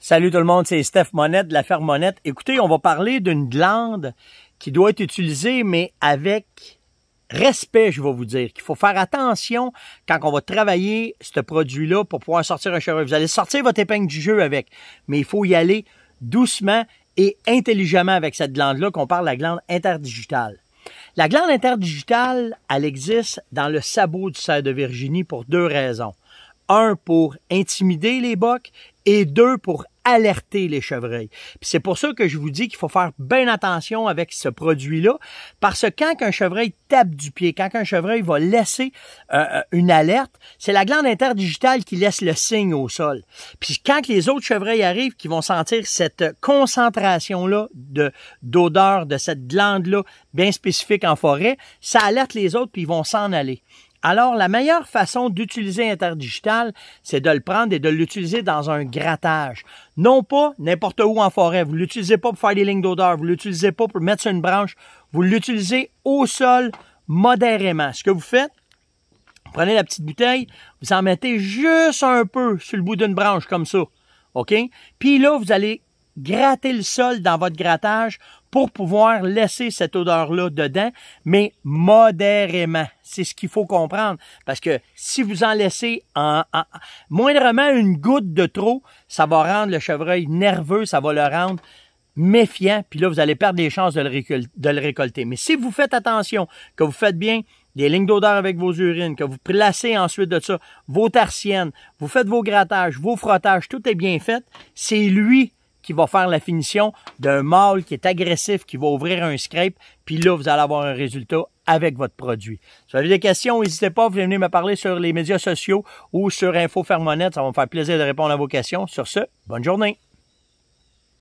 Salut tout le monde, c'est Steph Monette de la ferme Monette. Écoutez, on va parler d'une glande qui doit être utilisée, mais avec respect, je vais vous dire. Qu'il faut faire attention quand on va travailler ce produit-là pour pouvoir sortir un cheveu. Vous allez sortir votre épingle du jeu avec, mais il faut y aller doucement et intelligemment avec cette glande-là qu'on parle de la glande interdigitale. La glande interdigitale, elle existe dans le sabot du cerf de Virginie pour deux raisons. Un, pour intimider les bocs et deux, pour alerter les chevreuils. c'est pour ça que je vous dis qu'il faut faire bien attention avec ce produit-là, parce que quand un chevreuil tape du pied, quand un chevreuil va laisser euh, euh, une alerte, c'est la glande interdigitale qui laisse le signe au sol. Puis quand les autres chevreuils arrivent, qui vont sentir cette concentration-là de d'odeur de cette glande-là bien spécifique en forêt, ça alerte les autres puis ils vont s'en aller. Alors, la meilleure façon d'utiliser Interdigital, c'est de le prendre et de l'utiliser dans un grattage. Non pas n'importe où en forêt. Vous l'utilisez pas pour faire des lignes d'odeur. Vous l'utilisez pas pour mettre sur une branche. Vous l'utilisez au sol modérément. Ce que vous faites, vous prenez la petite bouteille, vous en mettez juste un peu sur le bout d'une branche comme ça. OK? Puis là, vous allez gratter le sol dans votre grattage pour pouvoir laisser cette odeur-là dedans, mais modérément. C'est ce qu'il faut comprendre. Parce que si vous en laissez en, moindrement une goutte de trop, ça va rendre le chevreuil nerveux, ça va le rendre méfiant, puis là, vous allez perdre des chances de le, récolter. Mais si vous faites attention, que vous faites bien des lignes d'odeur avec vos urines, que vous placez ensuite de ça vos tarsiennes, vous faites vos grattages, vos frottages, tout est bien fait, c'est lui qui va faire la finition d'un mâle qui est agressif, qui va ouvrir un scrape, puis là, vous allez avoir un résultat avec votre produit. Si vous avez des questions, n'hésitez pas, vous venir me parler sur les médias sociaux ou sur Info Fermonette. Ça va me faire plaisir de répondre à vos questions. Sur ce, bonne journée.